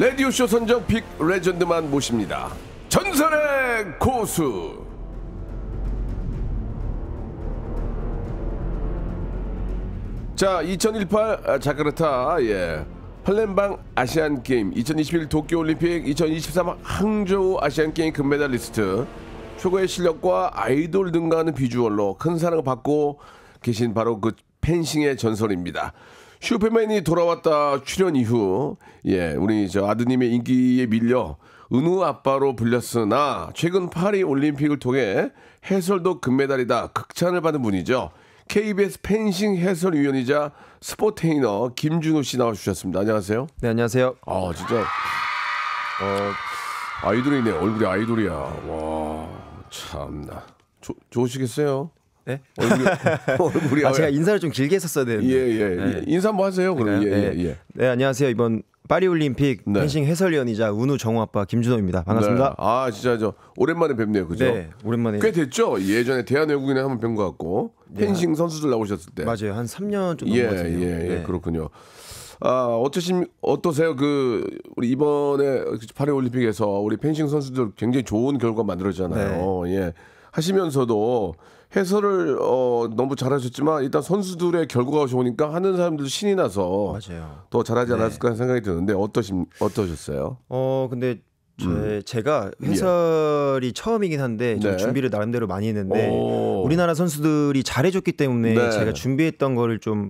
레디오쇼 선정 빅 레전드만 모십니다. 전설의 고수! 자, 2018 아, 자카르타, 예. 팔렘방 아시안 게임, 2021 도쿄올림픽, 2023 항저우 아시안 게임 금메달리스트, 최고의 실력과 아이돌 등과하는 비주얼로 큰 사랑을 받고 계신 바로 그 펜싱의 전설입니다. 슈퍼맨이 돌아왔다 출연 이후 예 우리 저 아드님의 인기에 밀려 은우 아빠로 불렸으나 최근 파리 올림픽을 통해 해설도 금메달이다 극찬을 받은 분이죠. KBS 펜싱 해설위원이자 스포테이너 김준호 씨 나와주셨습니다. 안녕하세요. 네 안녕하세요. 아 진짜 어, 아이돌이네 얼굴이 아이돌이야. 와 참나 좋으시겠어요? 네? 얼굴이, 얼굴이 아 제가 인사를 좀 길게 했었어야 되는데. 예예. 예. 예. 네. 인사 뭐 하세요? 그럼 예예. 예, 예 네. 예. 네 안녕하세요 이번 파리 올림픽 네. 펜싱 해설위원이자 운우 정우 아빠 김준호입니다. 반갑습니다. 네. 아 진짜 저 오랜만에 뵙네요, 그죠? 네, 오랜만에. 꽤 됐죠. 예전에 대한 외국인에 한번 뵌 것 같고 네. 펜싱 선수들 나오셨을 때. 맞아요, 한 3년 좀 넘은 예, 것 같아요. 예, 예, 그렇군요. 아 어떠신 어떠세요? 그 우리 이번에 파리 올림픽에서 우리 펜싱 선수들 굉장히 좋은 결과 만들었잖아요. 예, 하시면서도. 해설을 어, 너무 잘하셨지만 일단 선수들의 결과가 좋으니까 하는 사람들도 신이 나서 맞아요. 더 잘하지 네. 않았을까 하는 생각이 드는데 어떠신 어떠셨어요? 어 근데 음. 제가 예. 해설이 예. 처음이긴 한데 좀 네. 준비를 나름대로 많이 했는데 오. 우리나라 선수들이 잘해줬기 때문에 네. 제가 준비했던 거를 좀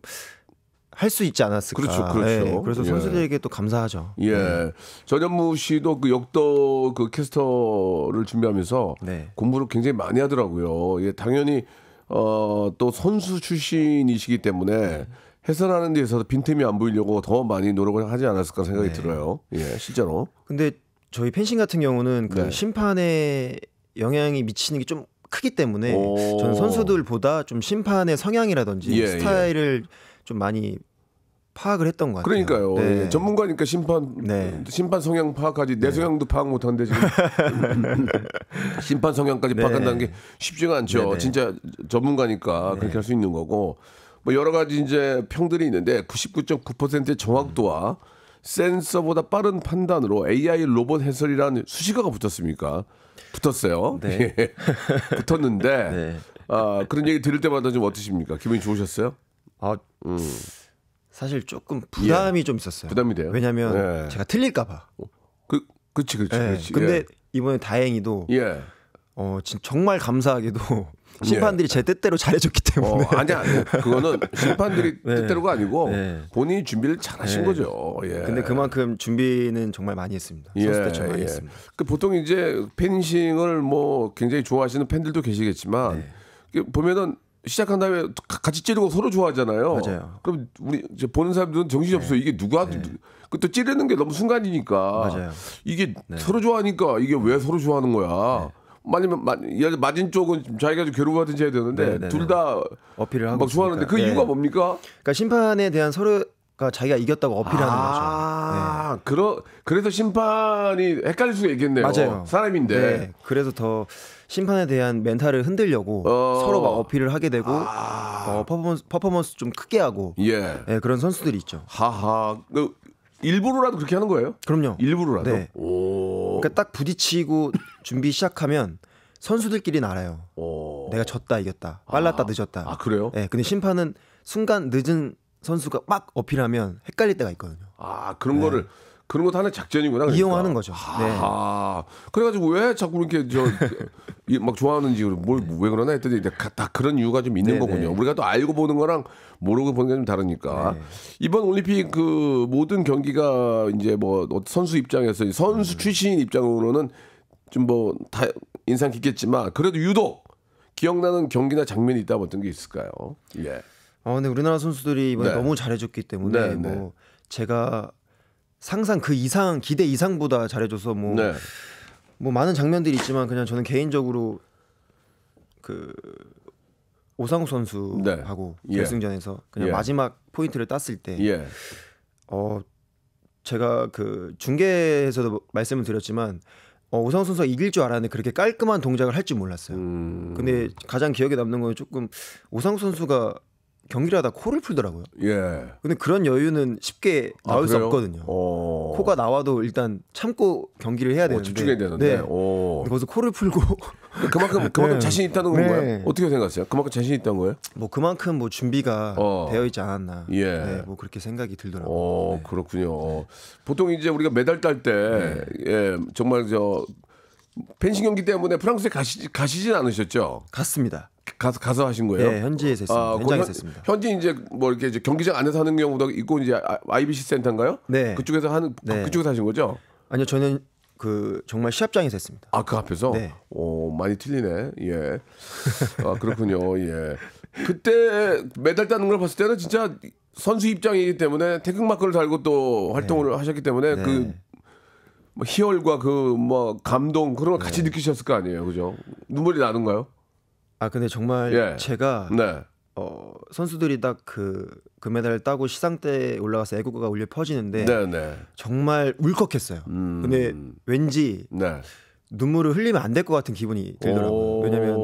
할수 있지 않았을까. 그렇죠, 그렇죠. 예, 그래서 예. 선수들에게 예. 또 감사하죠. 예, 네. 전현무 씨도 그 역도 그 캐스터를 준비하면서 네. 공부를 굉장히 많이 하더라고요. 예, 당연히 어, 또 선수 출신이시기 때문에 네. 해설하는 데있어서 빈틈이 안 보이려고 더 많이 노력을 하지 않았을까 생각이 네. 들어요. 예, 실제로. 근데 저희 펜싱 같은 경우는 그 네. 심판에 영향이 미치는 게 좀 크기 때문에 저는 선수들보다 좀 심판의 성향이라든지 예, 예. 스타일을 예. 좀 많이 파악을 했던 것 같아요. 그러니까요. 네. 예, 전문가니까 심판 네. 심판 성향 파악하지 내 네. 성향도 파악 못한데 지금 심판 성향까지 네. 파악한다는 게 쉽지가 않죠. 네, 진짜 전문가니까 그렇게 할 수 있는 거고 뭐 여러 가지 이제 평들이 있는데 99.9%의 정확도와 음. 센서보다 빠른 판단으로 AI 로봇 해설이라는 수식어가 붙었습니까? 붙었어요. 네. 예. 붙었는데 네. 아, 그런 얘기 들을 때마다 좀 어떠십니까? 기분이 좋으셨어요? 아, 음. 사실 조금 예. 부담이 예. 좀 있었어요. 부담이 돼요? 왜냐면 하 예. 제가 틀릴까봐. 어, 그, 그치, 그치. 예. 그치. 근데 예. 이번에 다행히도 예. 어, 진, 정말 감사하게도 예. 심판들이 제 뜻대로 잘해줬기 때문에. 어, 아니야, 아니 그거는 심판들이 네. 뜻대로가 아니고 네. 본인이 준비를 잘하신 네. 거죠. 예. 근데 그만큼 준비는 정말 많이 했습니다. 선수 때 정말 많 했습니다. 그 보통 이제 펜싱을 뭐 굉장히 좋아하시는 팬들도 계시겠지만 네. 보면은 시작한 다음에 같이 찌르고 서로 좋아하잖아요. 맞아요. 그럼 우리 이제 보는 사람들은 정신이 없어. 네. 이게 누가 네. 그또 찌르는 게 너무 순간이니까. 맞아요. 이게 네. 서로 좋아하니까 이게 왜 서로 좋아하는 거야? 아니면 네. 맞은 쪽은 자기가 좀 괴로워하든지 해야 되는데 네, 네, 둘다 어필을 하고 막 좋아하는데 그 있으그 이유가 뭡니까? 그러니까 심판에 대한 서로 그 자기가 이겼다고 어필하는 아~ 거죠. 네. 그러, 그래서 심판이 헷갈릴 수가 있겠네요. 맞아요. 사람인데. 네. 그래서 더 심판에 대한 멘탈을 흔들려고 어. 서로 막 어필을 하게 되고 아. 어, 퍼포먼스, 퍼포먼스 좀 크게 하고 예. 예, 그런 선수들이 있죠. 하하. 그 일부러라도 그렇게 하는 거예요? 그럼요. 일부러라도. 네. 그러니까 딱 부딪히고 준비 시작하면 선수들끼리 알아요. 오. 내가 졌다 이겼다. 빨랐다 아. 늦었다. 아, 그래요? 예. 근데 심판은 순간 늦은 선수가 막 어필하면 헷갈릴 때가 있거든요. 아, 그런 네. 거를 그런 것도 하나의 작전이구나. 그러니까. 이용하는 거죠. 아, 네. 그래가지고 왜 자꾸 이렇게 저막 좋아하는지 뭘 왜 그러나 했더니 다 그런 이유가 좀 있는 네 거군요. 우리가 또 알고 보는 거랑 모르고 보는 게 좀 다르니까 네. 이번 올림픽 그 모든 경기가 이제 뭐 선수 입장에서 선수 음. 출신 입장으로는 좀뭐다 인상 깊겠지만 그래도 유독 기억나는 경기나 장면이 있다면 어떤 게 있을까요? 예. 아 근데 우리나라 선수들이 이번 네. 너무 잘해줬기 때문에 네, 네. 뭐 제가 상상 그 이상 기대 이상보다 잘해줘서 뭐. 네. 뭐 많은 장면들이 있지만 그냥 저는 개인적으로 그 오상우 선수하고 네. 예. 결승전에서 예. 그냥 예. 마지막 포인트를 땄을 때, 예. 어 제가 그 중계에서도 말씀을 드렸지만 어, 오상우 선수가 이길 줄 알았는데 그렇게 깔끔한 동작을 할 줄 몰랐어요. 음... 근데 가장 기억에 남는 건 조금 오상우 선수가 경기를 하다 코를 풀더라고요. 예. 근데 그런 여유는 쉽게 아, 나올 아, 수 없거든요. 오. 어. 코가 나와도 일단 참고 경기를 해야 어, 되는데. 오, 집중해야 되는데. 네. 오. 어. 거기서 코를 풀고 그만큼 네. 그만큼 네. 자신 있다는 네. 건가요? 어떻게 생각하세요? 그만큼 자신 있다는 거예요? 뭐 그만큼 뭐 준비가 어. 되어 있지 않았나. 예. 네, 뭐 그렇게 생각이 들더라고요. 어, 네. 그렇군요. 보통 이제 우리가 메달 딸때 네. 예, 정말 저 펜싱 경기 때문에 프랑스에 가시, 가시진 않으셨죠? 갔습니다. 가서 가서 하신 거예요? 네, 현지에서 했습니다. 아, 그 현장에서 했습니다. 현지 이제 뭐 이렇게 이제 경기장 안에서 하는 경우도 있고 이제 IBC 아, 센터인가요? 네. 그쪽에서 하는 네. 그쪽에서 하신 거죠? 아니요, 저는 그 정말 시합장에서 했습니다. 아, 그 앞에서? 네. 오, 많이 틀리네. 예. 아, 그렇군요. 예. 그때 메달 따는 걸 봤을 때는 진짜 선수 입장이기 때문에 태극 마크를 달고 또 활동을 네. 하셨기 때문에 네. 그 뭐 희열과 그 뭐 감동 그런 걸 네. 같이 느끼셨을 거 아니에요, 그죠? 눈물이 나는가요? 아 근데 정말 예. 제가 네. 어, 선수들이 딱그 금메달을 따고 시상 때 올라가서 애국가가 울려 퍼지는데 네네. 네. 정말 울컥했어요. 음... 근데 왠지 네. 눈물을 흘리면 안 될 것 같은 기분이 들더라고요. 왜냐면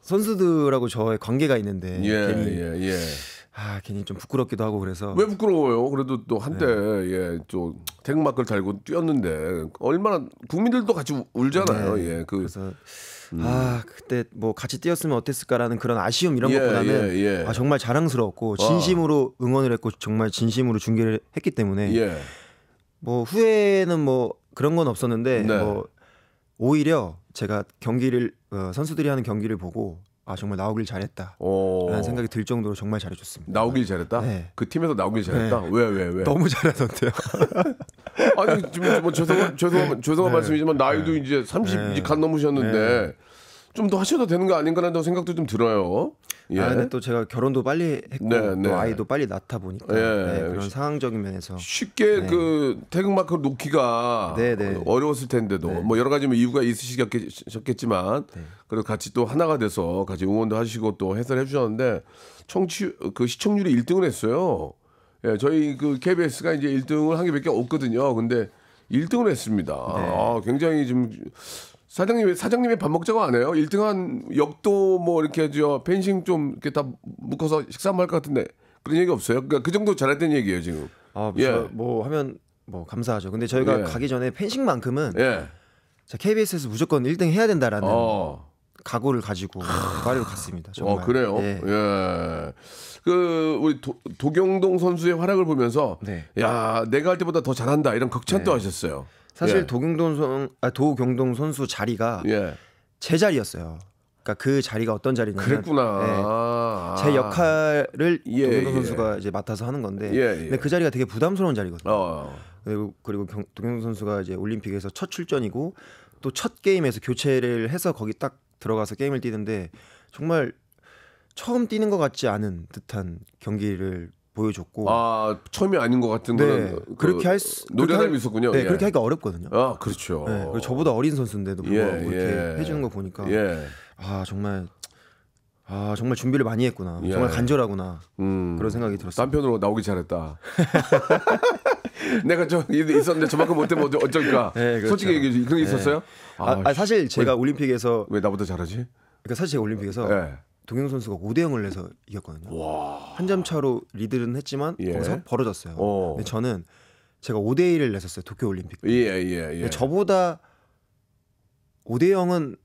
선수들하고 저의 관계가 있는데 예, 괜히 예, 예. 아 괜히 좀 부끄럽기도 하고 그래서 왜 부끄러워요? 그래도 또 한때 네. 예또 태극마크를 달고 뛰었는데 얼마나 국민들도 같이 울잖아요. 네. 예그 그래서 음. 아 그때 뭐 같이 뛰었으면 어땠을까라는 그런 아쉬움 이런 예, 것보다는 예, 예. 아, 정말 자랑스럽고 어. 진심으로 와. 응원을 했고 정말 진심으로 중계를 했기 때문에 예. 뭐 후회는 뭐 그런 건 없었는데 네. 뭐 오히려 제가 경기를 어, 선수들이 하는 경기를 보고 아 정말 나오길 잘했다 라는 생각이 들 정도로 정말 잘해줬습니다. 나오길 잘했다? 네. 그 팀에서 나오길 잘했다? 왜왜 네. 왜, 왜, 왜? 너무 잘하던데요. 아니 지금 뭐 죄송한 죄송한 네. 죄송한 네. 말씀이지만 나이도 네. 이제 30 이제 간 넘으셨는데 좀 더 하셔도 되는 거 아닌가라는 생각도 좀 들어요. 예. 아, 근데 또 제가 결혼도 빨리 했고 네, 네. 또 아이도 빨리 낳다 보니까 예. 네, 그런 상황적인 면에서 쉽게 그 태극마크 놓기가 어려웠을 텐데도 뭐 여러 가지 뭐 이유가 있으시겠지만 그래도 같이 또 하나가 돼서 같이 응원도 하시고 또 해설해 주셨는데 청취 그 시청률이 1등을 했어요. 예, 저희 그 KBS가 이제 1등을 한게밖에 없거든요. 근데 1등을 했습니다. 네. 아, 굉장히 지금 사장님 사장님이 밥 먹자고 안 해요. 1등한 역도 뭐 이렇게 저 펜싱 좀 이렇게 다 묶어서 식사 한번 할것 같은데 그런 얘기 없어요. 그러니까 그 정도 잘했던 얘기예요 지금. 아, 뭐 예. 뭐 하면 뭐 감사하죠. 근데 저희가 예. 가기 전에 펜싱만큼은 예. 자 KBS에서 무조건 1등 해야 된다라는. 어. 각오를 가지고 파리로 갔습니다. 아, 정말. 어 그래요. 예. 예. 그 우리 도, 도경동 선수의 활약을 보면서 네. 야 내가 할 때보다 더 잘한다 이런 극찬도 네. 하셨어요. 사실 예. 도경동 선 아, 도경동 선수 자리가 예. 제 자리였어요. 그러니까 그 자리가 어떤 자리냐면 그랬구나. 네, 제 역할을 예, 도경동 예. 선수가 예. 이제 맡아서 하는 건데 예, 예. 근데 그 자리가 되게 부담스러운 자리거든요. 어. 그리고 그리고 도경동 선수가 이제 올림픽에서 첫 출전이고 또 첫 게임에서 교체를 해서 거기 딱 들어가서 게임을 뛰는데 정말 처음 뛰는 것 같지 않은 듯한 경기를 보여줬고 아 처음이 아닌 것 같은 네, 그, 그렇게 할 수, 노련함이 그, 있었군요. 네, 예. 그렇게 하기가 어렵거든요. 아 그렇죠. 네, 저보다 어린 선수인데도 불 예, 이렇게 예. 해주는 거 보니까 예. 아 정말 아 정말 준비를 많이 했구나. 예. 정말 간절하구나. 음. 그런 생각이 들었어요. 남편으로 나오기 잘했다. 내가 저 있었는데 저만큼 못하면 뭐 어쩔까? 네, 그렇죠. 솔직히 얘기해 그런 게 네. 있었어요? 아, 아, 사실 제가 왜, 올림픽에서 왜 나보다 잘하지? 그러니까 사실 제가 올림픽에서 네. 동영 선수가 5대 0을 내서 이겼거든요. 한 점 차로 리드는 했지만 예. 거기서 벌어졌어요. 오. 어. 근데 저는 제가 5대 1을 냈었어요 도쿄 올림픽. 예, 예, 예. 저보다 5대 0은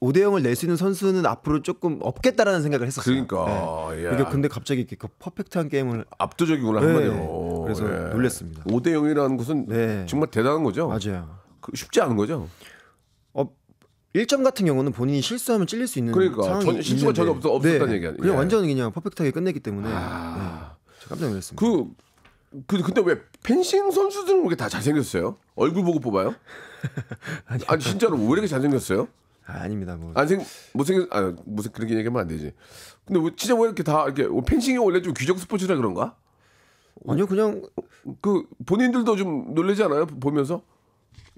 5대 0을 낼 수 있는 선수는 앞으로 조금 없겠다라는 생각을 했었어요. 그러니까. 네. 예. 근데 갑자기 이렇게 그 퍼펙트한 게임을 압도적이구나 네. 한마디로. 그래서 예. 놀랬습니다. 5대 0이라는 것은 네. 정말 대단한 거죠. 맞아요. 그 쉽지 않은 거죠. 어, 1점 같은 경우는 본인이 실수하면 찔릴 수 있는 그러니까. 상황이 전, 실수가 전혀 없, 없었다는 네. 얘기 아니에요. 그냥 예. 완전 그냥 퍼펙트하게 끝내기 때문에 아... 네. 깜짝 놀랐습니다. 그, 그 근데 왜 펜싱 선수들은 그다 잘생겼어요? 얼굴 보고 뽑아요? 아니, 아니 진짜로 왜 이렇게 잘생겼어요? 뭐. 아, 닙니다 뭐. 안생 못생 아 무슨 그렇게 얘기하면 안 되지. 근데 왜, 뭐 진짜 왜 뭐 이렇게 다 이렇게 펜싱이 원래 좀 귀족 스포츠라 그런가? 아니요 그냥 그 본인들도 좀놀래지 않아요 보면서?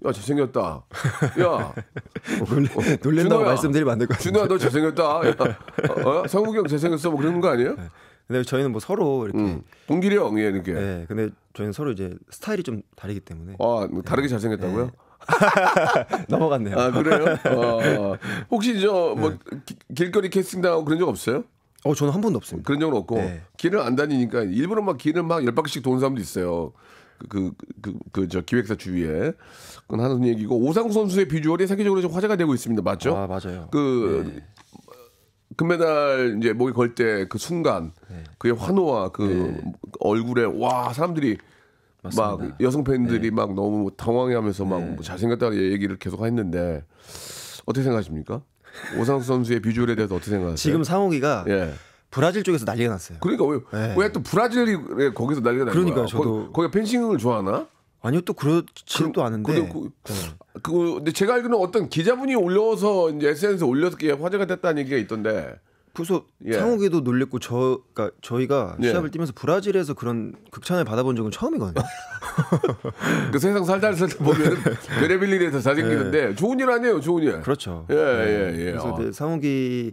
야 잘생겼다. 야 놀래, 어, 놀랜다고 말씀드리면 안될것 같아요. 준호야 너 잘생겼다. 야, 어? 어? 성국이 형 잘생겼어 뭐 그런 거 아니에요? 네. 근데 저희는 뭐 서로 이렇게 음, 동기력 예, 이렇게. 네, 근데 저희는 서로 이제 스타일이 좀 다르기 때문에. 아 다르게 네. 잘생겼다고요? 네. 넘어갔네요. 아 그래요? 어, 혹시 저뭐 네. 길거리 캐스팅 당하고 그런 적 없어요? 어 저는 한 번도 없습니다. 그런 적은 없고 네. 길을 안 다니니까 일부러 막 길을 막열 바퀴씩 도는 사람도 있어요. 그그그저 그 기획사 주위에 그건 하는 얘기고 오상우 선수의 비주얼이 세계적으로 좀 화제가 되고 있습니다. 맞죠? 아 맞아요. 그 네. 금메달 이제 목에 걸때 그 순간 네. 그의 환호와 그 네. 얼굴에 와 사람들이 맞습니다. 막 여성 팬들이 네. 막 너무 당황해하면서 막 네. 예. 뭐 잘생겼다 얘기를 계속 했는데 어떻게 생각하십니까? 오상 선수의 비주얼에 대해서 어떻게 생각하세요? 지금 상욱이가 예. 브라질 쪽에서 난리가 났어요. 그러니까 왜왜 예. 또 브라질이 거기서 난리가 났어요? 그러니까 저도 거기 펜싱을 좋아하나? 아니요 또 그렇지는 그, 또 않은데 그, 그, 그, 근데 제가 알기로는 어떤 기자분이 올려서 이제 SNS에 올려서 화제가 됐다는 얘기가 있던데 부소 예. 상욱이도 놀랬고 저 그러니까 저희가 예. 시합을 뛰면서 브라질에서 그런 극찬을 받아본 적은 처음이거든요. 그 세상 살다 살다 보면 별의별 일이 다 생기는데 예. 좋은 일 아니에요, 좋은 일. 그렇죠. 예, 예, 네. 예. 그래서 아. 상욱이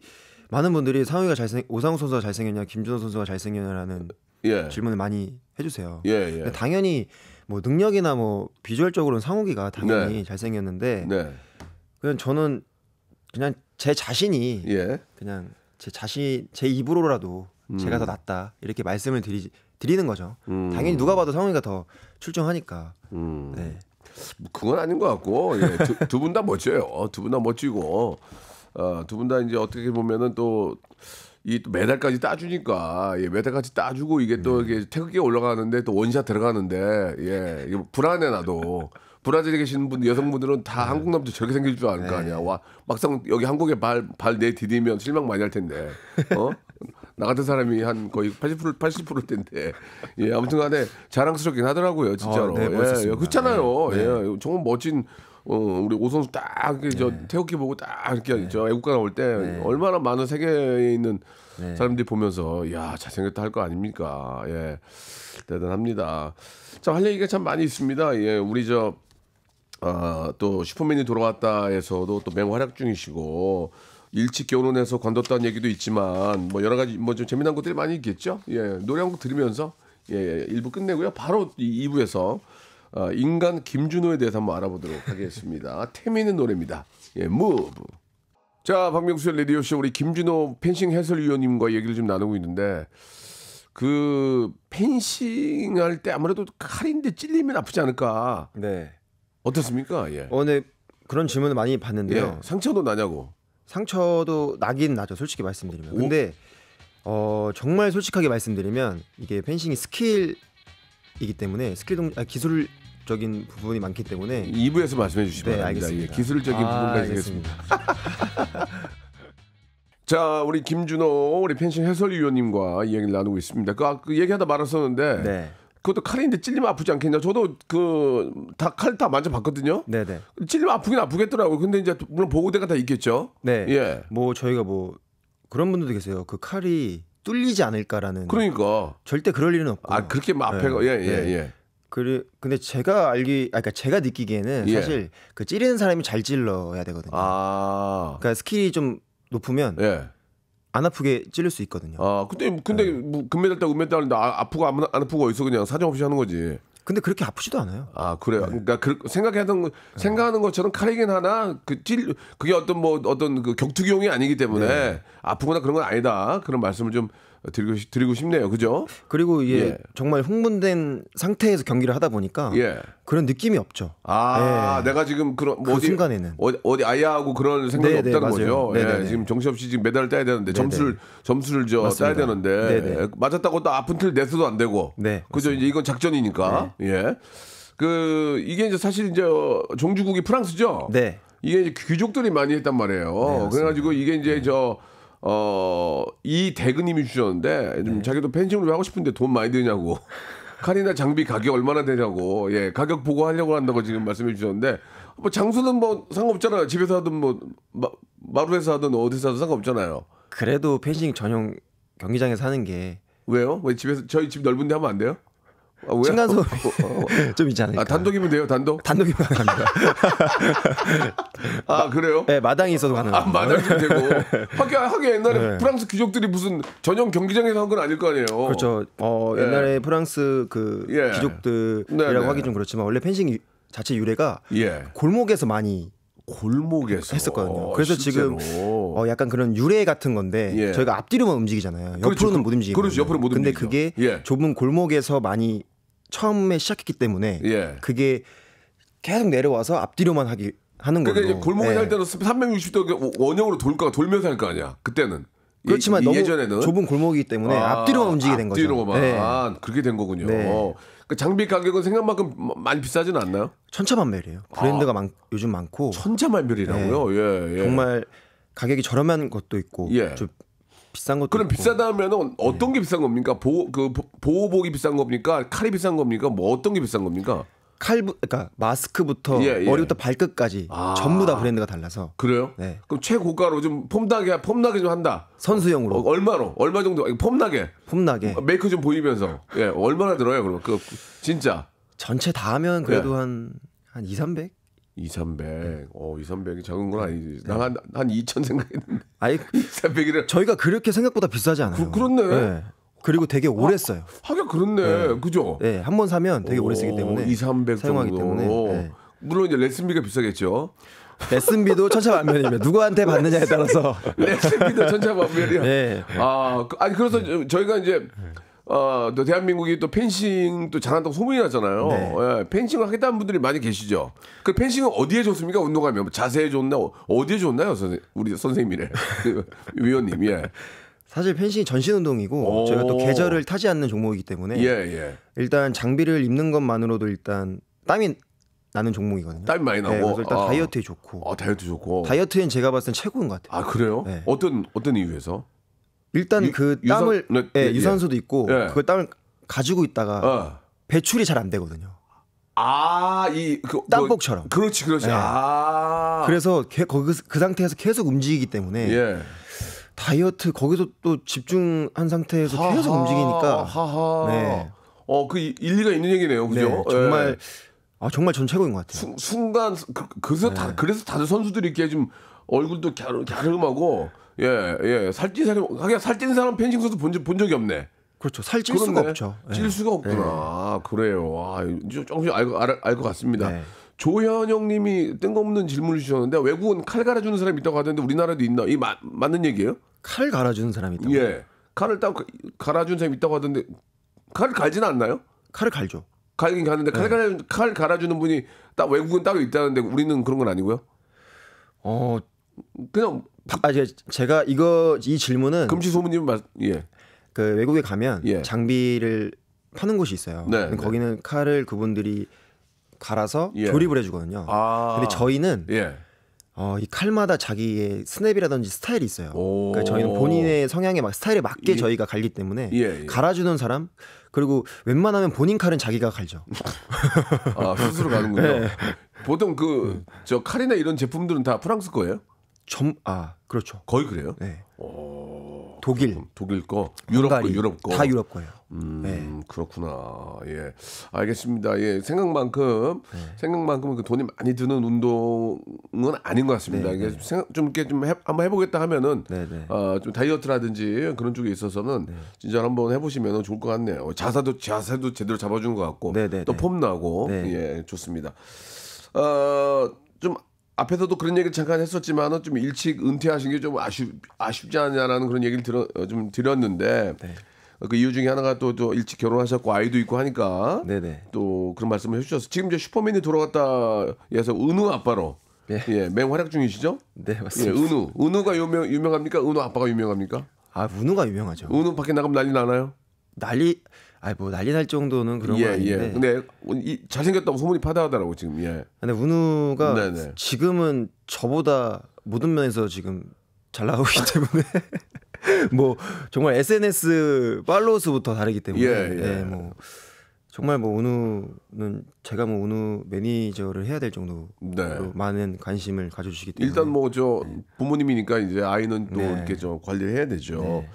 많은 분들이 상욱이가 잘생 오상욱 선수가 잘생겼냐, 김준호 선수가 잘생겼냐라는 예. 질문을 많이 해주세요. 예, 예. 당연히 뭐 능력이나 뭐 비주얼적으로는 상욱이가 당연히 네. 잘생겼는데 네. 그냥 저는 그냥 제 자신이 그냥 제 자신 제 입으로라도 음. 제가 더 낫다 이렇게 말씀을 드리 드리는 거죠. 음. 당연히 누가 봐도 성훈이가 더 출중하니까. 음. 네. 뭐 그건 아닌 것 같고 예, 두분 다 멋져요. 두 분 다 멋지고 어, 두분 다 이제 어떻게 보면은 또. 이매달까지 따주니까 예, 매달까지 따주고 이게 또 네. 이게 태극기에 올라가는데 또 원샷 들어가는데 예, 불안해 나도 브라질에 계시는 분 네. 여성분들은 다 네. 한국 남자 저렇게 생길 줄 아는 거 네. 아니야. 와 막상 여기 한국에 발 발 내디디면 실망 많이 할 텐데. 어? 나 같은 사람이 한 거의 80% 80%일 텐데. 예, 아무튼간에 자랑스럽긴 하더라고요, 아, 진짜로. 어, 네, 예, 예, 그렇잖아요. 네. 예, 정말 멋진 어, 우리 오선수 딱, 네. 저, 태극기 보고 딱, 이렇게, 네. 저, 애국가 나올 때, 네. 얼마나 많은 세계에 있는 네. 사람들이 보면서, 야 잘생겼다 할 거 아닙니까? 예. 대단합니다. 자, 할 얘기가 참 많이 있습니다. 예, 우리 저, 아, 또 슈퍼맨이 돌아왔다에서도 또 맹활약 중이시고 일찍 결혼해서 관뒀다는 얘기도 있지만 뭐 여러 가지 뭐 좀 재미난 것들이 많이 있겠죠. 예, 노래 한 곡 들으면서 예, 일부 끝내고요. 바로 2부에서 아, 인간 김준호에 대해서 한번 알아보도록 하겠습니다. 태미의 노래입니다. 예, 무브. 자, 박명수의 레디오쇼 우리 김준호 펜싱 해설위원님과 얘기를 좀 나누고 있는데 그 펜싱 할때 아무래도 칼인데 찔리면 아프지 않을까. 네. 어떻습니까? 예. 어, 네. 그런 질문을 많이 받는데요. 예. 상처도 나냐고. 상처도 나긴 나죠. 솔직히 말씀드리면. 근데 어, 정말 솔직하게 말씀드리면 이게 펜싱이 스킬이기 때문에 스킬 동 아, 기술 적인 부분이 많기 때문에 2부에서 말씀해 주시면 네, 알겠습니다. 예, 기술적인 아, 부분까지 알겠습니다. 자, 우리 김준호 우리 펜싱 해설위원님과 이야기를 나누고 있습니다. 그, 아, 그 얘기하다 말았었는데 네. 그것도 칼인데 찔리면 아프지 않겠냐. 저도 그다 칼 다 만져봤거든요. 네네. 찔리면 아프긴 아프겠더라고요. 근데 이제 물론 보호대가 다 있겠죠. 네. 예. 뭐 저희가 뭐 그런 분들도 계세요. 그 칼이 뚫리지 않을까라는. 그러니까. 절대 그럴 일은 없고. 아 그렇게 막 앞에가 네. 예예 예. 예, 네. 예. 그래 근데 제가 알기 아그니까 제가 느끼기에는 예. 사실 그 찌르는 사람이 잘 찔러야 되거든요. 아. 그러니까 스킬이 좀 높으면 예. 안 아프게 찔릴 수 있거든요. 아, 근데 근데 네. 뭐 금메달 따고 금메달 따는데 아, 프고 안, 안 아프고 어디서 그냥 사정 없이 하는 거지. 근데 그렇게 아프지도 않아요. 아 그래요. 네. 그러니까 그, 생각했던 네. 생각하는 것처럼 칼이긴 하나 그 찔 그게 어떤 뭐 어떤 그 격투기용이 아니기 때문에 네. 아프거나 그런 건 아니다. 그런 말씀을 좀 드리고, 드리고 싶네요. 그죠? 그리고 예, 예. 정말 흥분된 상태에서 경기를 하다 보니까 예. 그런 느낌이 없죠. 아, 예. 내가 지금 그런 뭐그 뭐 어디, 순간에는 어디, 어디 아야하고 그런 생각이 네네, 네, 없다는 맞아요. 거죠. 네네네. 예, 네, 네, 지금 정신없이 지금 메달을 따야 되는데 네네. 점수를 점수를 저 맞습니다. 따야 되는데 네네. 맞았다고 또 아픈 틀 내서도 안 되고. 네, 그죠? 맞 이제 이건 작전이니까. 네. 예. 그 이게 이제 사실 이제 종주국이 프랑스죠. 네. 이게 이제 귀족들이 많이 했단 말이에요. 네, 그래가지고 이게 이제 저 어, 이 대그님이 주셨는데, 네. 자기도 펜싱을 하고 싶은데 돈 많이 드냐고. 칼이나 장비 가격 얼마나 되냐고. 예, 가격 보고 하려고 한다고 지금 말씀해 주셨는데, 뭐 장소는 뭐 상관없잖아요. 집에서 하든 뭐, 마, 마루에서 하든 어디서 하든 상관없잖아요. 그래도 펜싱 전용 경기장에서 하는 게. 왜요? 왜 집에서, 저희 집 넓은데 하면 안 돼요? 아, 층간 소음 어, 어, 어. 좀 있지 않을까? 아, 단독이면 돼요, 단독? 단독이면 가능합니다. 아, 마, 그래요? 네, 마당이 있어도 가능합니다. 아, 마당이 되고. 하게, 하게 옛날에 네. 프랑스 귀족들이 무슨 전용 경기장에서 한 건 아닐 거 아니에요. 그렇죠. 어, 네. 옛날에 프랑스 그 예. 귀족들이라고 네, 네. 하기 좀 그렇지만 원래 펜싱 자체 유래가 예. 골목에서 많이 골목에서 했었거든요. 아, 그래서 실제로. 지금 어 약간 그런 유래 같은 건데 예. 저희가 앞뒤로만 움직이잖아요. 그렇죠. 옆으로는 그렇죠. 못 움직이고. 그렇죠. 옆으로 못 움직이죠. 근데 그게 예. 좁은 골목에서 많이 처음에 시작했기 때문에 예. 그게 계속 내려와서 앞뒤로만 하기 하는 거예요. 그러니까 골목에 예. 때는 360도 원형으로 돌까 돌면서 할거 아니야. 그때는 그렇지만 예, 너무 예전에는 좁은 골목이기 때문에 아, 앞뒤로만 움직이게 된 거죠. 앞뒤로만 네. 아, 그렇게 된 거군요. 네. 그 장비 가격은 생각만큼 뭐 많이 비싸진 않나요? 천차만별이에요. 아. 브랜드가 아, 많, 요즘 많고 천차만별이라고요. 네. 예, 예. 정말 가격이 저렴한 것도 있고 예. 좀 비싼 것도 그럼 비싸다면은 네. 어떤 게 비싼 겁니까? 보호 그 보호복이 비싼 겁니까? 칼이 비싼 겁니까? 뭐 어떤 게 비싼 겁니까? 칼, 부 그러니까 마스크부터 예, 예. 머리부터 발끝까지 아. 전부 다 브랜드가 달라서. 그래요? 네. 그럼 최고가로 좀 폼나게 폼나게 좀 한다. 선수용으로. 어, 얼마로? 얼마 정도? 폼나게. 폼나게. 어, 메이크 좀 보이면서. 예, 얼마나 들어요? 그럼 그 진짜. 전체 다 하면 그래도 예. 한한 2, 300? 2, 300. 어, 2, 300이 작은 건 네. 아니지. 네. 난한 한 2천 0 0 생각했는데. 아니, 300이래. 저희가 그렇게 생각보다 비싸지 않아요. 그, 렇네 네. 그리고 되게 아, 오래 써요. 하긴 그렇네. 네. 그죠? 예, 네, 한 번 사면 되게 오래 쓰기 때문에 2, 300 사용하기 정도. 때문에. 네. 물론 이제 레슨비가 비싸겠죠. 레슨비도 천차만별이면 누구한테 받느냐에 따라서 레슨비도 천차만별이요. 네. 아, 그, 아니 그래서 저희가 이제 어, 또 대한민국이 또 펜싱 또 잘한다고 소문이 나잖아요. 네. 예, 펜싱을 하겠다는 분들이 많이 계시죠. 그 펜싱은 어디에 좋습니까? 운동하면 뭐 자세에 좋나 어디에 좋나요, 선생 우리 선생님이래 그 위원님. 이 예. 사실 펜싱이 전신 운동이고 저희가 또 계절을 타지 않는 종목이기 때문에 예, 예. 일단 장비를 입는 것만으로도 일단 땀이 나는 종목이거든요. 땀이 많이 나고 네, 일단 아. 다이어트에 좋고. 아 다이어트 좋고. 다이어트엔 제가 봤을 땐 최고인 것 같아요. 아 그래요? 네. 어떤 어떤 이유에서? 일단 유, 그 땀을 유산, 네, 예, 예, 예. 유산소도 있고 예. 그 땀을 가지고 있다가 어. 배출이 잘 안 되거든요. 아, 이 그, 그 땀복처럼. 그, 렇지 그렇지. 예. 아. 그래서 개, 거기 그 상태에서 계속 움직이기 때문에 예. 다이어트 거기서 또 집중한 상태에서 하하, 계속 움직이니까 하하. 네. 어, 그 일리가 있는 얘기네요. 그죠? 네, 정말 예. 아, 정말 전 최고인 것 같아요. 순, 순간 그, 그래서 다 네. 그래서 다들 선수들이 이렇게 좀 얼굴도 갸름하고 예, 예. 살찐 사람, 하긴 살찐 사람 펜싱 선수 본, 본 적이 없네. 그렇죠. 살찔 수가 없죠. 예. 찔 수가 없구나. 예. 아, 그래요. 아, 조금씩 알것 알, 알 같습니다. 네. 조현영 님이 뜬금없는 질문을 주셨는데 외국은 칼 갈아주는 사람이 있다고 하던데 우리나라도 있나? 이 마, 맞는 얘기예요? 칼 갈아주는 사람이 있다고? 예. 칼을 딱 갈아준 사람이 있다고 하던데 칼을 갈지는 않나요? 칼을 갈죠. 갈긴 갔는데 칼, 네. 갈아, 칼 갈아주는 분이 딱 외국은 따로 있다는데 우리는 그런 건 아니고요? 어, 그냥 아 제가 이거 이 질문은 금시 소문님 예. 그 외국에 가면 예. 장비를 파는 곳이 있어요. 네, 네. 거기는 네. 칼을 그분들이 갈아서 예. 조립을 해주거든요. 아~ 근데 저희는 예. 어, 이 칼마다 자기의 스냅이라든지 스타일이 있어요. 그러니까 저희는 본인의 성향에 막 스타일에 맞게 예. 저희가 갈기 때문에 예, 예. 갈아주는 사람 그리고 웬만하면 본인 칼은 자기가 갈죠. 아 스스로 가는군요. 네. 보통 그 저 칼이나 이런 제품들은 다 프랑스 거예요? 점, 아, 그렇죠. 거의 그래요? 네. 오, 독일. 독일 거, 유럽 거, 유럽 거. 다 유럽 거예요. 음, 네. 그렇구나. 예. 알겠습니다. 예. 생각만큼, 네. 생각만큼 그 돈이 많이 드는 운동은 아닌 것 같습니다. 네, 이게 네. 생각, 좀 이렇게 좀 해, 한번 해보겠다 하면은, 어, 좀 다이어트라든지 그런 쪽에 있어서는 진짜 한번 해보시면 좋을 것 같네요. 자세도, 자세도 제대로 잡아준것 같고, 또 폼 나고, 예, 좋습니다. 어, 좀 앞에서도 그런 얘기를 잠깐 했었지만은 좀 일찍 은퇴하신 게 좀 아쉽 아쉽지 않냐라는 그런 얘기를 들어 어, 좀 드렸는데 네. 어, 그 이유 중에 하나가 또, 또 일찍 결혼하셨고 아이도 있고 하니까 네네. 또 그런 말씀을 해주셔서 지금 이제 슈퍼맨이 돌아갔다 해서 은우 아빠로 네. 예 맹활약 중이시죠? 네 맞습니다. 예, 은우 은우가 유명 유명합니까? 은우 아빠가 유명합니까? 아 은우가 유명하죠. 은우 밖에 나가면 난리 나나요? 난리 아이 뭐 난리 날 정도는 그런 예, 건 예. 아닌데. 예. 근데 이, 잘생겼다고 소문이 파다하더라고 지금. 예. 근데 운우가 네네. 네. 지금은 저보다 모든 면에서 지금 잘 나오기 때문에 뭐 정말 SNS 팔로우 수부터 다르기 때문에 예, 예. 예, 뭐 정말 뭐 운우는 제가 뭐 운우 매니저를 해야 될 정도로 네. 많은 관심을 가져주시기 때문에 일단 뭐 저 부모님이니까 이제 아이는 또 네. 이렇게 좀 관리를 해야 되죠. 네.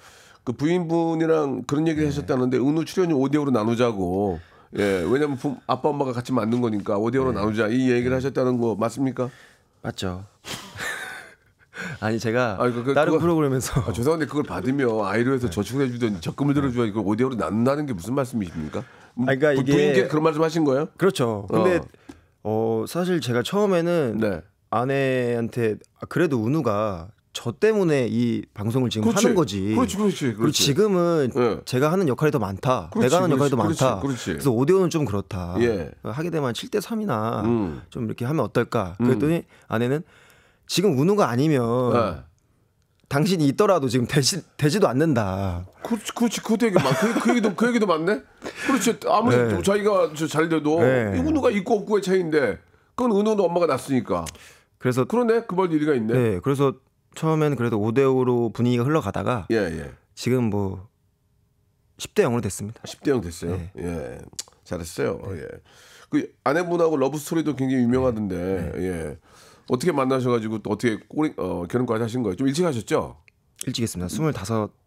그 부인분이랑 그런 얘기를 네. 하셨다는데 은우 출연이 5대5로 나누자고. 예, 왜냐면 아빠 엄마가 같이 만든 거니까 5대5로 네. 나누자 이 얘기를 네. 하셨다는 거 맞습니까? 맞죠. 아니 제가 아니, 그, 그, 다른 그거, 프로그램에서 아, 죄송한데 그걸 받으며 아이로 해서 네. 저축해 을 주던 적금을 들어주야 이걸 5대5로 나눈다는 게 무슨 말씀이십니까? 아, 그러니까 부, 이게 부인께 그런 말씀 하신 거예요? 그렇죠. 근데 어, 어 사실 제가 처음에는 네. 아내한테 아, 그래도 은우가 저 때문에 이 방송을 지금 그렇지, 하는 거지. 그렇지, 그렇지, 그렇지. 그리고 지금은 예. 제가 하는 역할이 더 많다. 그렇지, 내가 하는 역할이 더 많다. 그래서 오디오는 좀 그렇다. 예. 하게 되면 7대 3이나 음. 좀 이렇게 하면 어떨까. 음. 그랬더니 음. 아내는 지금 우는거 아니면 예. 당신이 있더라도 지금 되지, 되지도 않는다. 그렇지, 그렇지. 그 얘기 맞, 그, 그 얘기도, 그 얘기도 맞네? 그렇지. 아무리 네. 자기가 잘 돼도 네. 은우가 있고 없고의 차이인데 그건 은우도 엄마가 났으니까. 그래서 그러네 그말 일리가 있네. 네, 그래서 처음에는 그래도 5대 5로 분위기가 흘러가다가 예, 예. 지금 뭐 10대 0으로 됐습니다. 10대 0 됐어요. 네. 예. 잘했어요. 네. 예. 그 아내분하고 러브 스토리도 굉장히 유명하던데. 네. 네. 예. 어떻게 만나셔 가지고 또 어떻게 꼬리, 어, 결혼까지 하신 거예요? 좀 일찍 하셨죠? 일찍 했습니다. 25.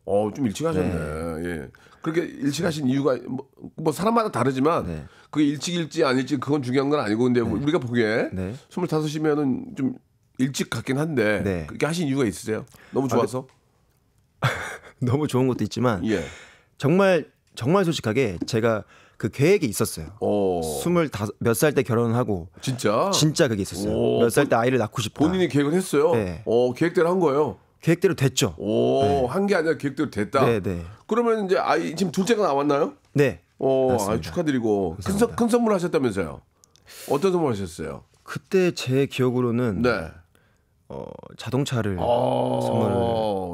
어, 좀 일찍 하셨네. 네. 예. 그렇게 일찍 하신 이유가 뭐, 뭐 사람마다 다르지만 네. 그게 일찍일지 아닐지 그건 중요한 건 아니고 근데 뭐 우리가 보기에 네. 25이면은 좀 일찍 갔긴 한데 네. 그렇게 하신 이유가 있으세요? 너무 아, 좋아서? 아, 너무 좋은 것도 있지만 예. 정말 정말 솔직하게 제가 그 계획이 있었어요. 스물몇살 때 결혼하고 진짜 진짜 그게 있었어요. 몇 살 때 아이를 낳고 싶다. 본인이 계획을 했어요. 네. 오, 계획대로 한 거예요. 계획대로 됐죠. 오, 네. 한게 아니라 계획대로 됐다. 네, 네. 그러면 이제 아이 지금 둘째가 나왔나요? 네. 오, 아, 축하드리고 큰, 큰 선물 하셨다면서요. 어떤 선물 하셨어요? 그때 제 기억으로는 네. 어, 자동차를 아. 선물을.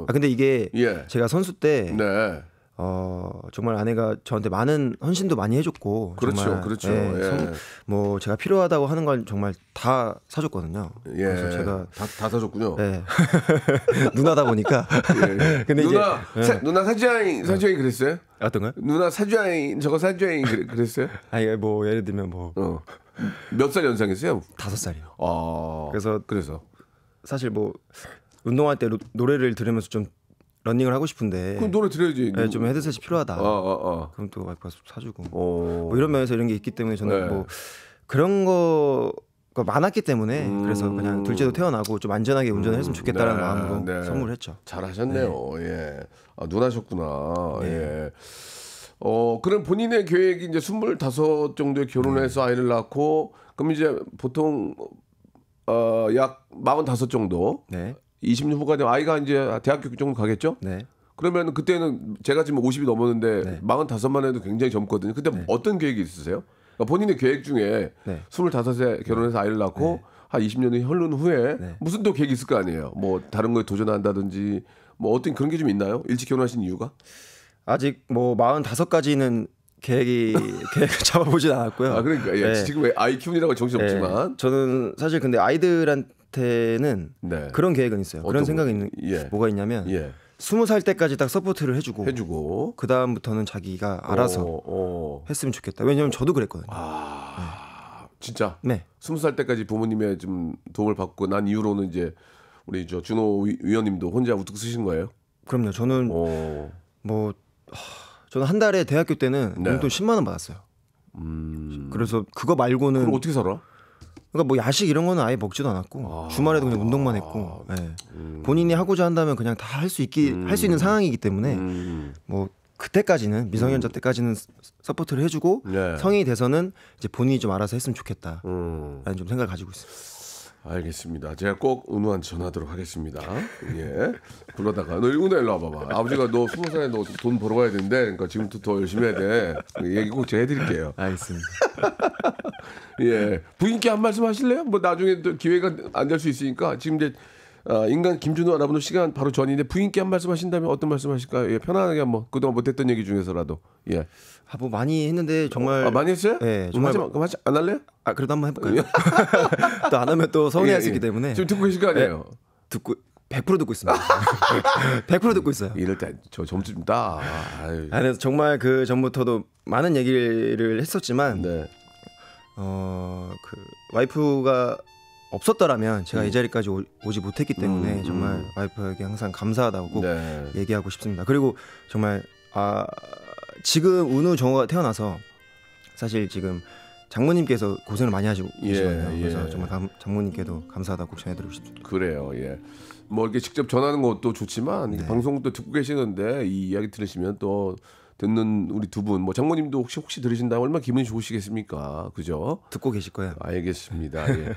아 근데 이게 예. 제가 선수 때 네. 어, 정말 아내가 저한테 많은 헌신도 많이 해줬고 그렇죠, 정말, 그렇죠. 예, 예. 성, 뭐 제가 필요하다고 하는 건 정말 다 사줬거든요. 예. 그래서 제가 다, 다 사줬군요. 예. 누나다 보니까. 예, 예. 근데 누나, 이제 예. 사, 누나 사주아인 예. 사주아인 그랬어요? 어떤가요? 누나 사주아인 저거 사주아인 그랬어요? 아니 뭐 예를 들면 뭐. 어. 몇살 연상이세요? 다섯 살이요. 아. 그래서 그래서 사실 뭐 운동할 때 로, 노래를 들으면서 좀 런닝을 하고 싶은데 그 노래 들어야지. 네, 좀 헤드셋이 필요하다. 아, 아, 아. 그럼 또 와이프가 사주고 어. 뭐 이런 면에서 이런 게 있기 때문에 저는 네. 뭐 그런 거가 많았기 때문에 음. 그래서 그냥 둘째도 태어나고 좀 안전하게 운전을 했으면 음. 좋겠다는 라 네, 마음으로 네. 선물했죠. 잘하셨네요. 네. 예, 아, 누나셨구나. 네. 예. 어 그럼 본인의 계획이 이제 (25) 정도에 결혼해서 네. 아이를 낳고 그럼 이제 보통 어, 약45 정도. 네. 20년 후가 되면 아이가 이제 대학교 그 정도 가겠죠? 네. 그러면 그때는 제가 지금 50이 넘었는데 네. 45만 해도 굉장히 젊거든요. 그때 네. 어떤 계획이 있으세요? 그러니까 본인의 계획 중에 네. 25세 결혼해서 아이를 낳고 네. 한 20년이 흐른 후에 네. 무슨 또 계획이 있을 거 아니에요? 뭐 다른 거에 도전한다든지 뭐 어떤 그런 게 좀 있나요? 일찍 결혼하신 이유가? 아직 뭐 45까지는 계획이 계획 을 잡아보진 않았고요. 아 그러니까 예. 네. 지금 아이 키운이라고 정신 네. 없지만 네. 저는 사실 근데 아이들한테는 네. 그런 계획은 있어요. 그런 생각이 있는 예. 뭐가 있냐면 예. 20살 때까지 딱 서포트를 해주고, 해주고. 그 다음부터는 자기가 알아서 오, 어, 오. 어. 했으면 좋겠다. 왜냐면 저도 그랬거든요. 아, 진짜. 네. 20살 때까지 부모님의 좀 도움을 받고 난 이후로는 이제 우리 저 준호 위원님도 혼자 우뚝 쓰신 거예요? 그럼요. 저는 오. 어. 뭐. 하... 저는 한 달에 대학교 때는 네. 용돈 10만 원 받았어요. 음... 그래서 그거 말고는 그럼 어떻게 살아? 그러니까 뭐 야식 이런 거는 아예 먹지도 않았고 아... 주말에도 그냥 운동만 했고 아... 네. 음... 본인이 하고자 한다면 그냥 다 할 수 있기 음... 할수 있는 상황이기 때문에 음. 뭐 그때까지는 미성년자 음. 때까지는 서포트를 해주고 네. 성인이 돼서는 이제 본인이 좀 알아서 했으면 좋겠다라는 음. 좀 생각을 가지고 있습니다. 알겠습니다. 제가 꼭 은우한테 전하도록 하겠습니다. 예. 불러다가 너 일군에 일로 와봐봐. 아버지가 너 스무 살에 너돈 벌어 가야 되는데, 그러니까 지금부터 더 열심히 해야 돼. 그 얘기 꼭 제가 해드릴게요. 알겠습니다. 예. 부인께 한 말씀 하실래요? 뭐 나중에 또 기회가 안 될 수 있으니까 지금 이제 어, 인간 김준호 알아보는 시간 바로 전인데 부인께 한 말씀 하신다면 어떤 말씀 하실까요? 예, 편안하게 한번 그동안 못했던 얘기 중에서라도. 예. 아, 뭐 많이 했는데 정말. 어, 아, 많이 했어요? 예. 어, 정말 하지, 그럼 하지 안 할래요? 아, 그래도 한번 해볼까요? 예. 또안 하면 또 서운해할 수 예, 있기 예. 때문에. 지금 듣고 계실 거 아니에요? 예, 듣고. 100% 듣고 있습니다. 100% 듣고 있어요. 이럴 때 저 점수 좀 따. 아유. 아, 정말 그 전부터도 많은 얘기를 했었지만, 네. 어그 와이프가 없었더라면 제가 음. 이 자리까지 오, 지 못했기 때문에 음, 음, 정말 와이프에게 항상 감사하다고 네. 얘기하고 싶습니다. 그리고 정말 아 지금 은우 정우가 태어나서 사실 지금 장모님께서 고생을 많이 하시고 예, 계시거든요. 예, 예. 그래서 정말 감, 장모님께도 감사하다고 전해드리고 싶습니다. 그래요. 예. 뭐 이렇게 직접 전하는 것도 좋지만 네. 방송도 듣고 계시는데 이 이야기 들으시면 또 듣는 우리 두 분, 뭐 장모님도 혹시 혹시 들으신다면 얼마나 기분이 좋으시겠습니까? 그죠? 듣고 계실 거예요. 알겠습니다. 예.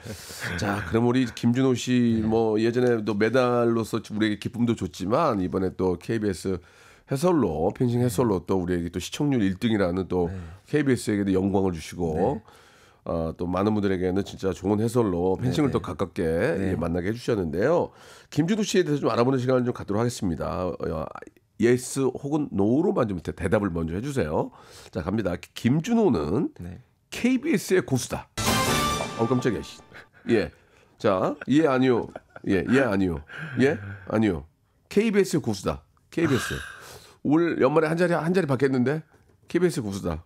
자, 그럼 우리 김준호 씨 뭐 예전에 또 메달로서 우리에게 기쁨도 줬지만 이번에 또 KBS 해설로 펜싱 해설로 또 우리에게 또 시청률 1등이라는 또 KBS에게도 네. 영광을 주시고 네. 어, 또 많은 분들에게는 진짜 좋은 해설로 펜싱을 더 네, 네. 가깝게 네. 예, 만나게 해주셨는데요. 김준호 씨에 대해서 좀 알아보는 시간을 좀 갖도록 하겠습니다. 어, 아, 예스 혹은 노로만 우좀 대답을 먼저 해주세요. 자 갑니다. 김준호는 네. KBS의 고수다. 어 깜짝이야. 예. 자, 예 아니요. 예, 예 아니요. 예 아니요. KBS의 고수다. KBS. 올 연말에 한 자리 한 자리 받겠는데 KBS 의 고수다.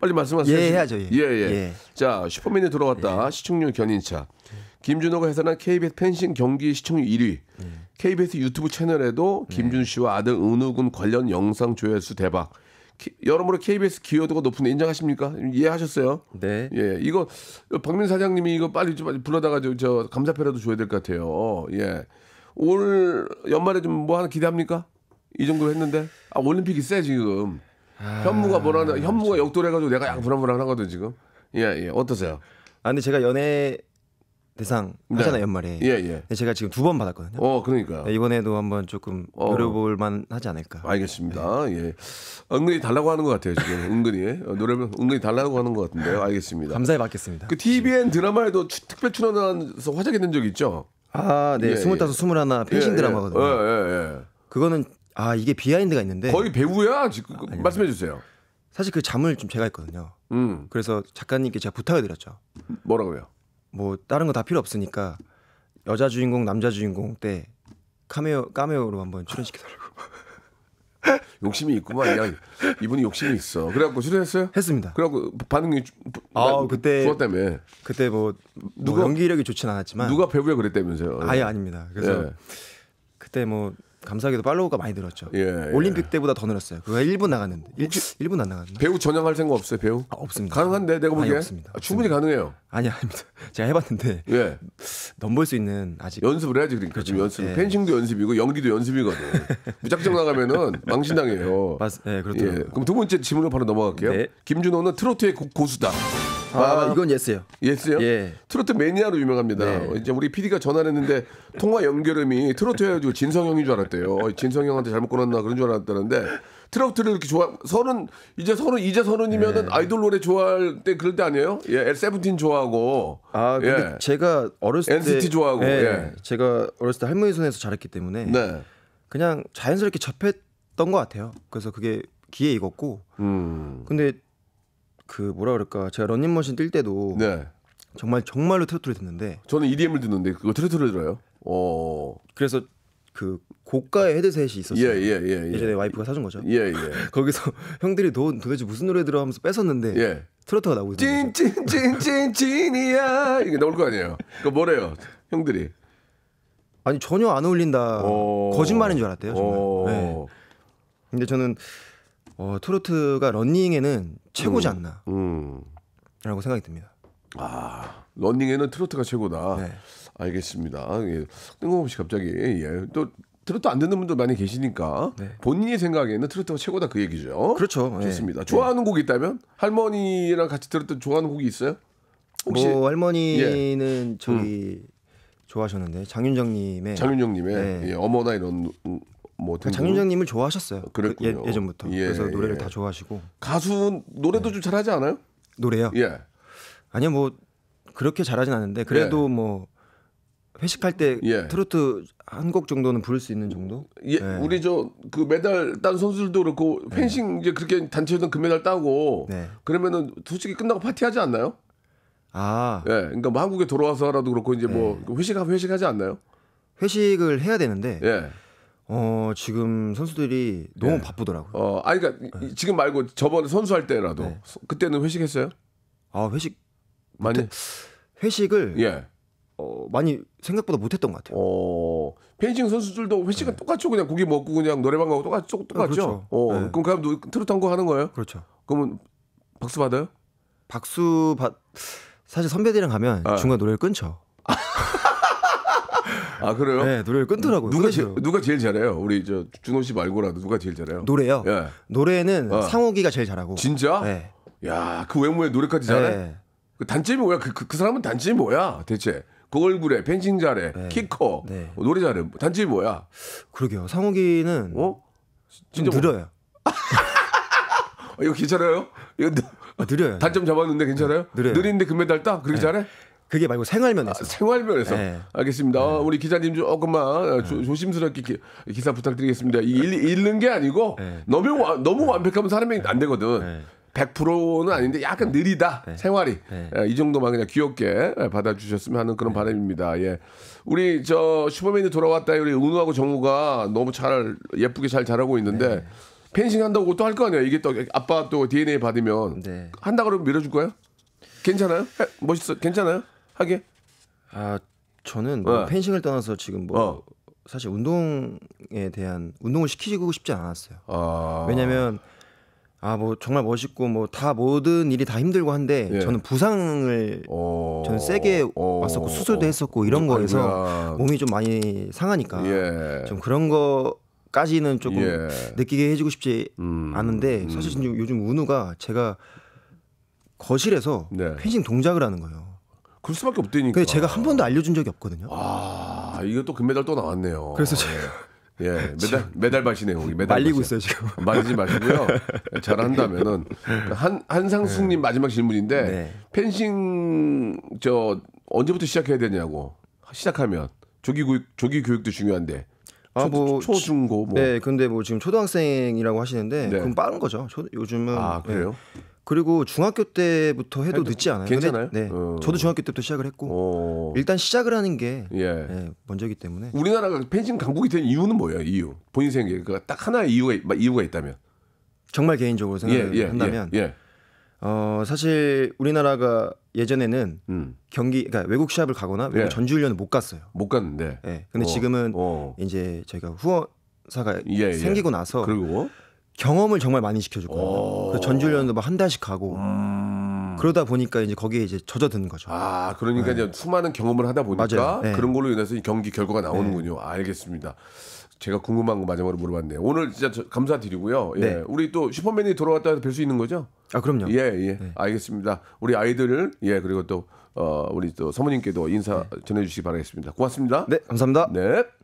빨리 말씀하세요. 예 해야죠. 예. 예, 예. 예. 자 슈퍼맨이 돌아왔다. 예. 시청률 견인차. 김준호가 해설한 KBS 펜싱 경기 시청률 1위. 음. KBS 유튜브 채널에도 김준 씨와 아들 은우군 관련 영상 조회수 대박. 키, 여러모로 KBS 기여도가 높은데 인정하십니까? 이해하셨어요? 네. 예, 이거 박민 사장님이 이거 빨리 좀 불러다가 저, 저 감사패라도 줘야 될 것 같아요. 예, 올 연말에 좀 뭐 하나 기대합니까? 이 정도로 했는데 아 올림픽이 세 지금 아... 현무가 뭐라 현무가 역돌해가지고 내가 양 불안불안하거든 지금. 예, 예, 어떠세요? 아니 제가 연애 대상 네. 하잖아요 연말에. 예, 예. 제가 지금 두 번 받았거든요. 어, 그러니까 네, 이번에도 한번 조금 어. 노려볼만 하지 않을까. 알겠습니다. 네. 예. 은근히 달라고 하는 것 같아요 지금 은근히 어, 노래를 은근히 달라고 하는 것 같은데요. 알겠습니다. 감사히 받겠습니다. 그 TVN 드라마에도 추, 특별 출연해서 화제가된 적 있죠? 아, 네, 예, 예. 스물다섯, 스물하나 예, 펜싱 드라마거든요. 어, 예, 예, 그거는 아 이게 비하인드가 있는데 거의 배우야 지금 아, 말씀해 주세요. 사실 그 잠을 좀 제가 했거든요. 음. 그래서 작가님께 제가 부탁을 드렸죠. 뭐라고요? 뭐 다른 거 다 필요 없으니까 여자 주인공 남자 주인공 때 카메오 카메오로 한번 출연시켜달라고. 욕심이 있구만. 야, 이분이 욕심이 있어. 그래갖고 출연했어요? 했습니다. 그래갖고 반응이 아, 그때 좋았다 그때 뭐, 뭐 누가 뭐 연기력이 좋진 않았지만 누가 배우야 그랬다면서요? 아예 아닙니다. 그래서 예. 그때 뭐 감사하게도 팔로우가 많이 늘었죠. 예, 예. 올림픽 때보다 더 늘었어요. 그거 1분 나갔는데 1, 1분 안 나갔나? 배우 전향할 생각 없어요, 배우? 아, 없습니다. 가능한데 내가 보기에 아니, 없습니다. 아, 충분히 가능해요. 아니 아닙니다. 제가 해봤는데 예. 넘볼 수 있는 아직 연습을 해야지 그러니까 지금 그렇죠. 연습. 예. 펜싱도 연습이고 연기도 연습이거든. 무작정 나가면은 망신당해요. 맞, 네 그렇죠. 예. 그럼 두 번째 질문으로 바로 넘어갈게요. 네. 김준호는 트로트의 고, 수다 아, 아, 이건 예스요. 예스요? 예. 트로트 매니아로 유명합니다. 네. 이제 우리 PD가 전화를 했는데 통화 연결음이 트로트 해가지고 진성형인 줄 알았죠. 같대요. 진성 형한테 잘못 걸었나 그런 줄 알았다는데 트로트를 이렇게 좋아 서른 이제 서른 이제 서른이면은 네. 아이돌 노래 좋아할 때 그럴 때 아니에요? 예, 세븐틴 좋아하고 아 근데 예. 제가 어렸을 때 NCT 좋아하고 예. 예. 제가 어렸을 때 할머니 손에서 자랐기 때문에 네. 그냥 자연스럽게 접했던 것 같아요. 그래서 그게 기에 익었고 음. 근데 그 뭐라 그럴까 제가 런닝머신 뛸 때도 네. 정말 정말로 트로트를 듣는데 저는 EDM을 듣는데 그거 트로트를 들어요. 어. 그래서 그 고가의 헤드셋이 있었어요. 예, 예, 예, 예. 전에 와이프가 사준 거죠. 예, 예. 거기서 형들이 도, 도대체 무슨 노래 들어 하면서 뺏었는데 예. 트로트가 나오고 있어요. 찐찐찐찐찐이야 이게 나올 거 아니에요. 그 뭐래요, 형들이? 아니 전혀 안 어울린다. 오. 어. 거짓말인 줄 알았대요. 정말. 어. 네. 근데 저는 어, 트로트가 러닝에는 최고지 음, 않나. 음. 라고 생각이 듭니다. 아, 러닝에는 트로트가 최고다. 네. 알겠습니다. 아, 예. 뜬금없이 갑자기 예. 또 트로트 안 듣는 분들 많이 계시니까 네. 본인이 생각에는 트로트가 최고다 그 얘기죠. 그렇죠. 예. 좋습니다. 네. 좋아하는 곡이 있다면 할머니랑 같이 들었던 좋아하는 곡이 있어요? 혹시 뭐 할머니는 예. 저기 음. 좋아하셨는데 장윤정님의 장윤정님의 네. 예, 어머나 이런 뭐 그러니까 장윤정님을 좋아하셨어요. 그 그랬군요. 예, 전부터 예, 그래서 노래를 예. 다 좋아하시고 가수 노래도 네. 좀 잘하지 않아요? 노래요? 예. 아니요 뭐 그렇게 잘하진 않은데 그래도 예. 뭐 회식할 때 예. 트로트 한 곡 정도는 부를 수 있는 정도? 예, 네. 우리 저그 메달 딴 선수들도 그렇고 네. 펜싱 네. 이제 그렇게 단체에서 금메달 그 따고 네. 그러면은 솔직히 끝나고 파티하지 않나요? 아, 예, 그러니까 뭐 한국에 돌아와서라도 그렇고 이제 뭐 네. 회식하고 회식하지 않나요? 회식을 해야 되는데. 예. 어 지금 선수들이 너무 예. 바쁘더라고요. 어, 아니 그러니까 예. 지금 말고 저번에 선수할 때라도 예. 그때는 회식했어요? 아 회식 많이 회식을 예. 어, 많이 생각보다 못했던 것 같아요. 어, 펜싱 선수들도 회식은 네. 똑같죠. 그냥 고기 먹고 그냥 노래방 가고 똑같, 똑같죠. 아, 그렇죠. 어, 네. 그럼 그냥 트로트 한거 하는 거예요? 그렇죠. 그러면 박수 받아요? 박수 받, 사실 선배들이랑 가면 아. 중간 노래를 끊죠. 아 그래요? 네 노래를 끊더라고요. 누가 제, 누가 제일 잘해요? 우리 저 준호 씨 말고라도 누가 제일 잘해요? 노래요. 예. 노래는 어. 상욱이가 제일 잘하고. 진짜? 네. 야그 외모에 노래까지 잘해? 네. 그 단점이 뭐야? 그, 그, 그 사람은 단점이 뭐야 대체? 그 얼굴에 펜싱 잘해, 네. 키 커, 네. 노래 잘해. 단지 뭐야? 그러게요. 상욱이는 어? 진짜 느려요. 뭐... 이거 괜찮아요? 이거 느... 아, 느려요. 단점 잡았는데 괜찮아요? 네, 느려요. 느린데 금메달 따? 그렇게 네. 잘해? 그게 말고 생활면에서. 아, 생활면에서. 네. 알겠습니다. 네. 우리 기자님 조금만 네. 조, 조심스럽게 기, 사 부탁드리겠습니다. 이, 잃는 게 아니고 너무, 와, 너무 완벽하면 사람이 안 되거든. 100%는 아닌데 약간 네. 느리다 네. 생활이 네. 예, 이 정도만 그냥 귀엽게 예, 받아주셨으면 하는 그런 네. 바람입니다. 예, 우리 저 슈퍼맨이 돌아왔다 우리 은우하고 정우가 너무 잘 예쁘게 잘 자라고 있는데 네. 펜싱 한다고 또 할 거 아니야? 이게 또 아빠 또 DNA 받으면 한다 그러면 밀어줄 거야 괜찮아요? 예, 멋있어? 괜찮아요? 하게? 아 저는 뭐 어. 펜싱을 떠나서 지금 뭐 어. 사실 운동에 대한 운동을 시키고 싶지 않았어요. 아... 왜냐면 아, 뭐 정말 멋있고 뭐 다 모든 일이 다 힘들고 한데 예. 저는 부상을 오, 어. 저는 세게 오, 어. 왔었고 수술도 했었고 이런 뭐 거에서 몸이 좀 많이 상하니까 예. 좀 그런 거까지는 조금 예. 느끼게 해주고 싶지 음, 않은데 음. 사실 음. 요즘 운우가 제가 거실에서 네. 펜싱 동작을 하는 거예요. 그럴 수밖에 없대니까 근데 제가 한 번도 알려준 적이 없거든요. 아, 이거 또 금메달 또 나왔네요. 그래서 예. 제가 예, 매달매달밭시네요매달 말리고 있어요, 지금. 말리지 마시고요. 잘한다면은. 한, 한상숙님 네. 마지막 질문인데, 네. 펜싱, 저, 언제부터 시작해야 되냐고. 시작하면. 조기 교육, 조기 교육도 중요한데. 아, 초, 뭐, 초, 중고 뭐. 네, 근데 뭐 지금 초등학생이라고 하시는데, 네. 그럼 빠른 거죠. 초, 요즘은. 아, 그래요? 네. 그리고 중학교 때부터 해도, 늦지 않아요. 괜찮아요? 근데, 네. 어. 저도 중학교 때부터 시작을 했고 어. 일단 시작을 하는 게 예. 예, 네, 먼저기 때문에 우리나라가 펜싱 강국이 된 이유는 뭐예요? 이유 본인 생각에 그러니까 딱 하나의 이유가 이유가 있다면 정말 개인적으로 생각을 예, 예 한다면 예, 예. 어, 사실 우리나라가 예전에는 음. 경기 그러니까 외국 시합을 가거나 외국 전주 훈련을 못 갔어요. 못 갔는데. 예. 근데 오. 어, 지금은 오. 어. 이제 저희가 후원사가 생기고 나서 그리고 경험을 정말 많이 시켜줄 거예요. 어. 전주련도 막 한 달씩 가고 음. 그러다 보니까 이제 거기에 이제 젖어드는 거죠. 아 그러니까 네. 이제 수많은 경험을 하다 보니까 네. 그런 걸로 인해서 경기 결과가 나오는군요. 네. 알겠습니다. 제가 궁금한 거 마지막으로 물어봤네요. 오늘 진짜 감사드리고요. 예. 네. 우리 또 슈퍼맨이 돌아왔다 해서 뵐 수 있는 거죠? 아 그럼요. 예 예. 네. 알겠습니다. 우리 아이들을 예 그리고 또 어, 우리 또 사모님께도 인사 네. 전해주시기 바라겠습니다. 고맙습니다. 네 감사합니다. 네.